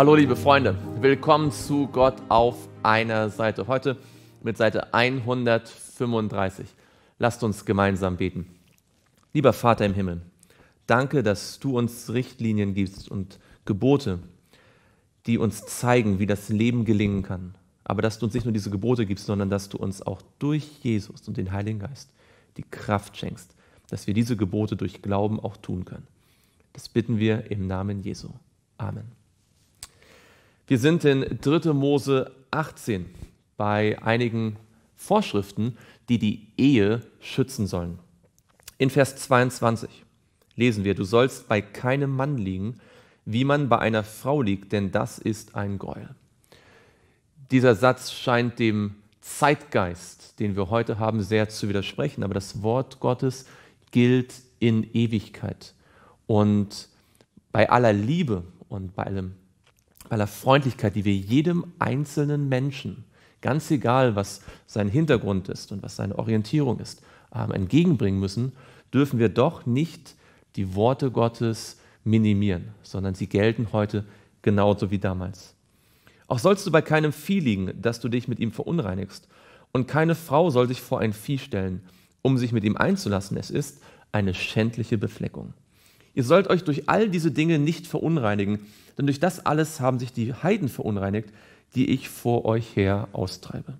Hallo liebe Freunde, willkommen zu Gott auf einer Seite. Heute mit Seite 135. Lasst uns gemeinsam beten. Lieber Vater im Himmel, danke, dass du uns Richtlinien gibst und Gebote, die uns zeigen, wie das Leben gelingen kann. Aber dass du uns nicht nur diese Gebote gibst, sondern dass du uns auch durch Jesus und den Heiligen Geist die Kraft schenkst, dass wir diese Gebote durch Glauben auch tun können. Das bitten wir im Namen Jesu. Amen. Wir sind in 3. Mose 18 bei einigen Vorschriften, die die Ehe schützen sollen. In Vers 22 lesen wir, du sollst bei keinem Mann liegen, wie man bei einer Frau liegt, denn das ist ein Gräuel. Dieser Satz scheint dem Zeitgeist, den wir heute haben, sehr zu widersprechen, aber das Wort Gottes gilt in Ewigkeit. Und bei aller Liebe und bei allem bei aller Freundlichkeit, die wir jedem einzelnen Menschen, ganz egal, was sein Hintergrund ist und was seine Orientierung ist, ähm, entgegenbringen müssen, dürfen wir doch nicht die Worte Gottes minimieren, sondern sie gelten heute genauso wie damals. Auch sollst du bei keinem Vieh liegen, dass du dich mit ihm verunreinigst. Und keine Frau soll sich vor ein Vieh stellen, um sich mit ihm einzulassen. Es ist eine schändliche Befleckung. Ihr sollt euch durch all diese Dinge nicht verunreinigen, denn durch das alles haben sich die Heiden verunreinigt, die ich vor euch her austreibe.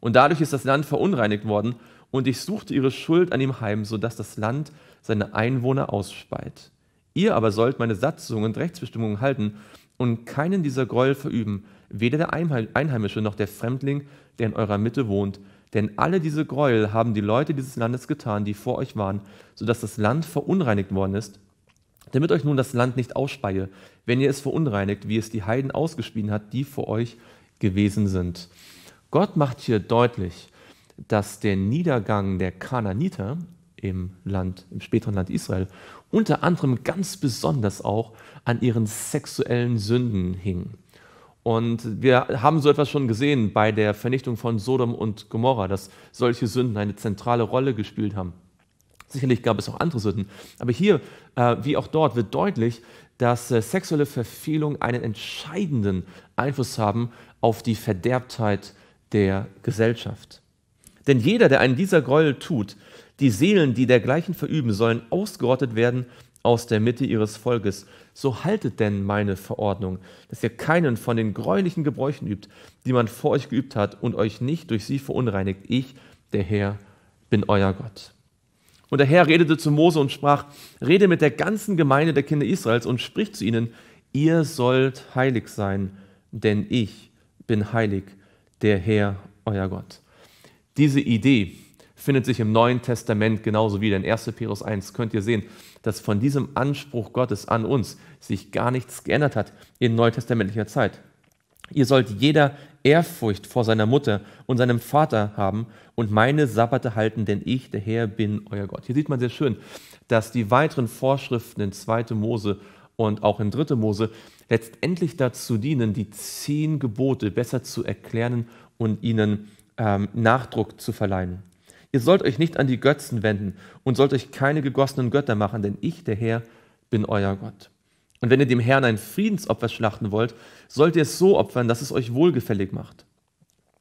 Und dadurch ist das Land verunreinigt worden, und ich suchte ihre Schuld an ihm heim, sodass das Land seine Einwohner ausspeit. Ihr aber sollt meine Satzungen und Rechtsbestimmungen halten und keinen dieser Gräuel verüben, weder der Einheimische noch der Fremdling, der in eurer Mitte wohnt, denn alle diese Gräuel haben die Leute dieses Landes getan, die vor euch waren, sodass das Land verunreinigt worden ist. Damit euch nun das Land nicht ausspeie, wenn ihr es verunreinigt, wie es die Heiden ausgespien hat, die vor euch gewesen sind. Gott macht hier deutlich, dass der Niedergang der Kanaaniter im Land, im späteren Land Israel, unter anderem ganz besonders auch an ihren sexuellen Sünden hing. Und wir haben so etwas schon gesehen bei der Vernichtung von Sodom und Gomorra, dass solche Sünden eine zentrale Rolle gespielt haben. Sicherlich gab es auch andere Sünden. Aber hier, äh, wie auch dort, wird deutlich, dass äh, sexuelle Verfehlungen einen entscheidenden Einfluss haben auf die Verderbtheit der Gesellschaft. Denn jeder, der einen dieser Gräuel tut, die Seelen, die dergleichen verüben, sollen ausgerottet werden aus der Mitte ihres Volkes. So haltet denn meine Verordnung, dass ihr keinen von den gräulichen Gebräuchen übt, die man vor euch geübt hat, und euch nicht durch sie verunreinigt. Ich, der Herr, bin euer Gott. Und der Herr redete zu Mose und sprach, rede mit der ganzen Gemeinde der Kinder Israels und sprich zu ihnen, ihr sollt heilig sein, denn ich bin heilig, der Herr, euer Gott. Diese Idee, findet sich im Neuen Testament genauso wieder. In 1. Petrus 1 könnt ihr sehen, dass von diesem Anspruch Gottes an uns sich gar nichts geändert hat in neutestamentlicher Zeit. Ihr sollt jeder Ehrfurcht vor seiner Mutter und seinem Vater haben und meine Sabbate halten, denn ich, der Herr, bin euer Gott. Hier sieht man sehr schön, dass die weiteren Vorschriften in 2. Mose und auch in 3. Mose letztendlich dazu dienen, die zehn Gebote besser zu erklären und ihnen ähm, Nachdruck zu verleihen. Ihr sollt euch nicht an die Götzen wenden und sollt euch keine gegossenen Götter machen, denn ich, der Herr, bin euer Gott. Und wenn ihr dem Herrn ein Friedensopfer schlachten wollt, sollt ihr es so opfern, dass es euch wohlgefällig macht.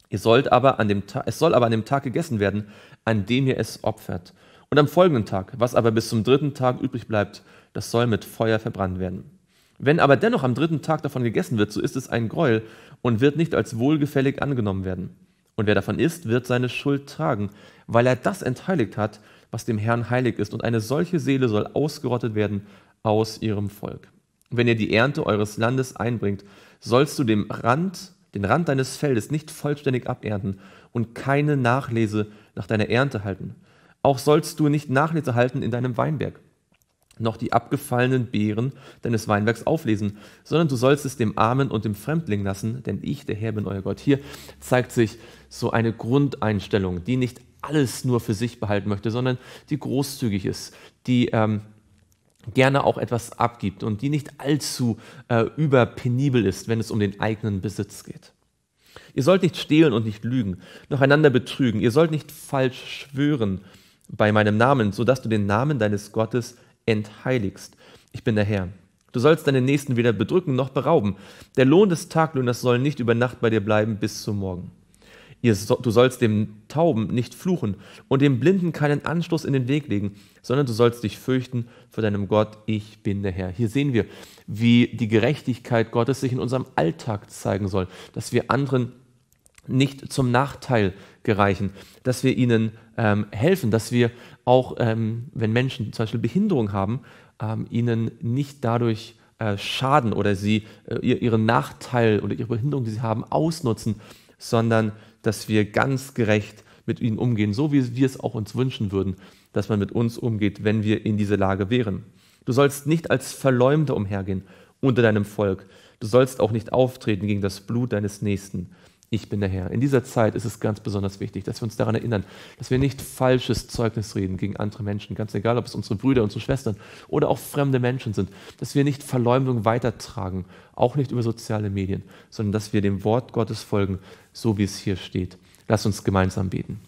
Ihr sollt aber an dem Ta es soll aber an dem Tag gegessen werden, an dem ihr es opfert. Und am folgenden Tag, was aber bis zum dritten Tag übrig bleibt, das soll mit Feuer verbrannt werden. Wenn aber dennoch am dritten Tag davon gegessen wird, so ist es ein Gräuel und wird nicht als wohlgefällig angenommen werden. Und wer davon isst, wird seine Schuld tragen, weil er das entheiligt hat, was dem Herrn heilig ist. Und eine solche Seele soll ausgerottet werden aus ihrem Volk. wenn ihr die Ernte eures Landes einbringt, sollst du dem Rand, den Rand deines Feldes nicht vollständig abernten und keine Nachlese nach deiner Ernte halten. Auch sollst du nicht Nachlese halten in deinem Weinberg noch die abgefallenen Beeren deines Weinbergs auflesen, sondern du sollst es dem Armen und dem Fremdling lassen, denn ich, der Herr, bin euer Gott. Hier zeigt sich so eine Grundeinstellung, die nicht alles nur für sich behalten möchte, sondern die großzügig ist, die ähm, gerne auch etwas abgibt und die nicht allzu äh, überpenibel ist, wenn es um den eigenen Besitz geht. Ihr sollt nicht stehlen und nicht lügen, noch einander betrügen. Ihr sollt nicht falsch schwören bei meinem Namen, sodass du den Namen deines Gottes entheiligst. Ich bin der Herr. Du sollst deinen Nächsten weder bedrücken noch berauben. Der Lohn des Taglöhners soll nicht über Nacht bei dir bleiben bis zum Morgen. Du sollst dem Tauben nicht fluchen und dem Blinden keinen Anstoß in den Weg legen, sondern du sollst dich fürchten vor deinem Gott. Ich bin der Herr. Hier sehen wir, wie die Gerechtigkeit Gottes sich in unserem Alltag zeigen soll, dass wir anderen nicht zum Nachteil gereichen, dass wir ihnen ähm, helfen, dass wir auch, ähm, wenn Menschen zum Beispiel Behinderung haben, ähm, ihnen nicht dadurch äh, schaden oder sie äh, ihren Nachteil oder ihre Behinderung, die sie haben, ausnutzen, sondern dass wir ganz gerecht mit ihnen umgehen, so wie wir es auch uns wünschen würden, dass man mit uns umgeht, wenn wir in diese Lage wären. Du sollst nicht als Verleumder umhergehen unter deinem Volk. Du sollst auch nicht auftreten gegen das Blut deines Nächsten. Ich bin der Herr. In dieser Zeit ist es ganz besonders wichtig, dass wir uns daran erinnern, dass wir nicht falsches Zeugnis reden gegen andere Menschen, ganz egal, ob es unsere Brüder, unsere Schwestern oder auch fremde Menschen sind, dass wir nicht Verleumdung weitertragen, auch nicht über soziale Medien, sondern dass wir dem Wort Gottes folgen, so wie es hier steht. Lass uns gemeinsam beten.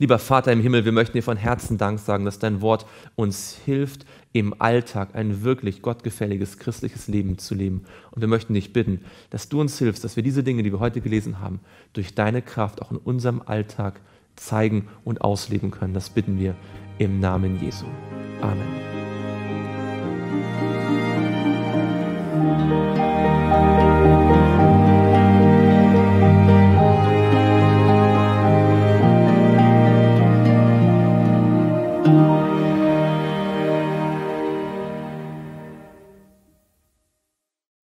Lieber Vater im Himmel, wir möchten dir von Herzen Dank sagen, dass dein Wort uns hilft, im Alltag ein wirklich gottgefälliges christliches Leben zu leben. Und wir möchten dich bitten, dass du uns hilfst, dass wir diese Dinge, die wir heute gelesen haben, durch deine Kraft auch in unserem Alltag zeigen und ausleben können. Das bitten wir im Namen Jesu. Amen.